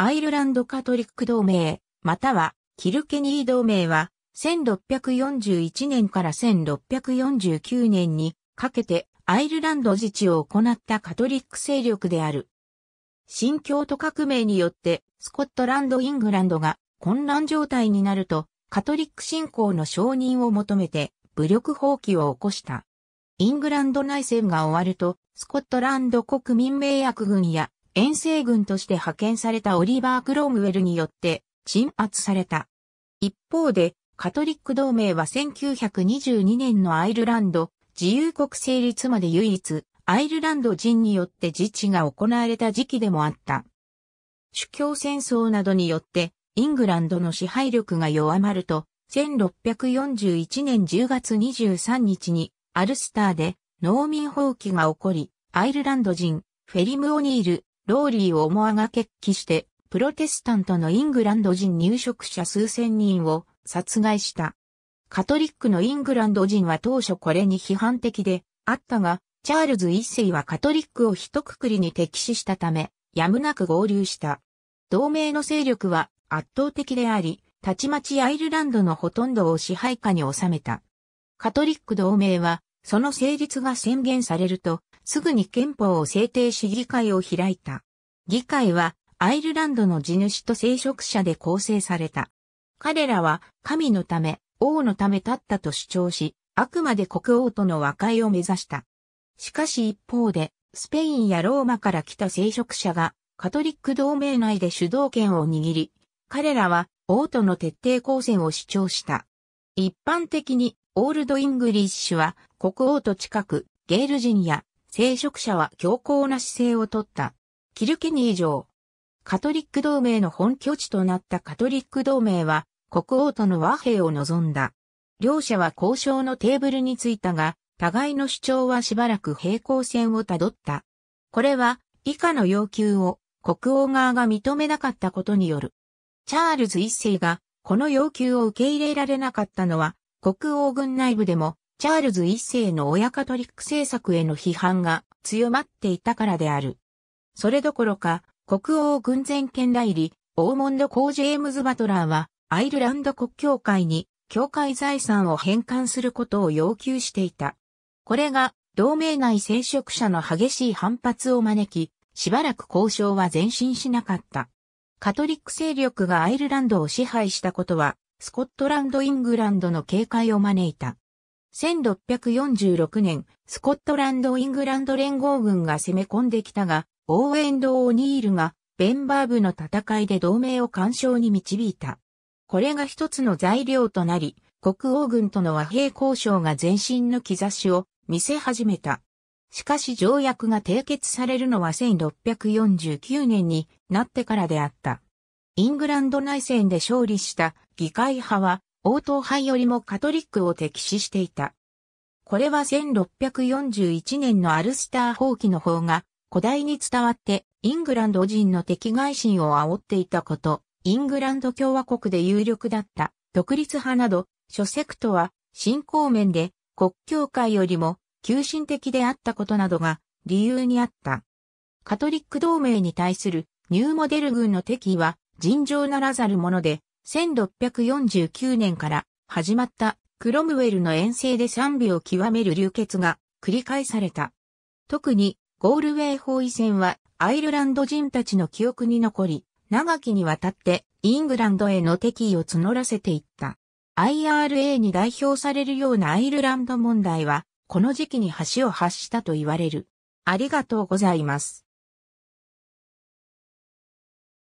アイルランドカトリック同盟、またはキルケニー同盟は、1641年から1649年にかけてアイルランド自治を行ったカトリック勢力である。新教徒革命によってスコットランド・イングランドが混乱状態になるとカトリック信仰の承認を求めて武力放棄を起こした。イングランド内戦が終わるとスコットランド国民名役軍や遠征軍として派遣されたオリバー・クロームウェルによって鎮圧された。一方で、カトリック同盟は1922年のアイルランド自由国成立まで唯一、アイルランド人によって自治が行われた時期でもあった。主教戦争などによってイングランドの支配力が弱まると、1641年10月23日にアルスターで農民放棄が起こり、アイルランド人フェリム・オニール、ローリーを思わが決起して、プロテスタントのイングランド人入植者数千人を殺害した。カトリックのイングランド人は当初これに批判的であったが、チャールズ一世はカトリックを一括りに敵視したため、やむなく合流した。同盟の勢力は圧倒的であり、たちまちアイルランドのほとんどを支配下に収めた。カトリック同盟はその成立が宣言されると、すぐに憲法を制定し議会を開いた。議会は、アイルランドの地主と聖職者で構成された。彼らは、神のため、王のため立ったと主張し、あくまで国王との和解を目指した。しかし一方で、スペインやローマから来た聖職者が、カトリック同盟内で主導権を握り、彼らは王との徹底抗戦を主張した。一般的にオールドイングリッシュは国王と近く、ゲール人や聖職者は強硬な姿勢をとった。キルケニー城。カトリック同盟の本拠地となったカトリック同盟は国王との和平を望んだ。両者は交渉のテーブルについたが、互いの主張はしばらく平行線をたどった。これは以下の要求を国王側が認めなかったことによる。チャールズ一世がこの要求を受け入れられなかったのは国王軍内部でも、チャールズ一世の親カトリック政策への批判が強まっていたからである。それどころか、国王軍前権代理、オーモンド・コー・ジェームズ・バトラーは、アイルランド国教会に、教会財産を返還することを要求していた。これが、同盟内聖職者の激しい反発を招き、しばらく交渉は前進しなかった。カトリック勢力がアイルランドを支配したことは、スコットランド・イングランドの警戒を招いた。1646年、スコットランド・イングランド連合軍が攻め込んできたが、オーエンド・オニールが、ベンバーブの戦いで同盟を干渉に導いた。これが一つの材料となり、国王軍との和平交渉が前進の兆しを見せ始めた。しかし条約が締結されるのは1649年になってからであった。イングランド内戦で勝利した議会派は、王答派よりもカトリックを敵視していた。これは1641年のアルスター放棄の方が古代に伝わってイングランド人の敵外心を煽っていたこと、イングランド共和国で有力だった独立派など、諸セクトは信仰面で国教会よりも急進的であったことなどが理由にあった。カトリック同盟に対するニューモデル軍の敵意は尋常ならざるもので、1649年から始まったクロムウェルの遠征で賛美を極める流血が繰り返された。特にゴールウェイ包囲戦はアイルランド人たちの記憶に残り、長きにわたってイングランドへの敵意を募らせていった。IRA に代表されるようなアイルランド問題は、この時期に橋を発したと言われる。ありがとうございます。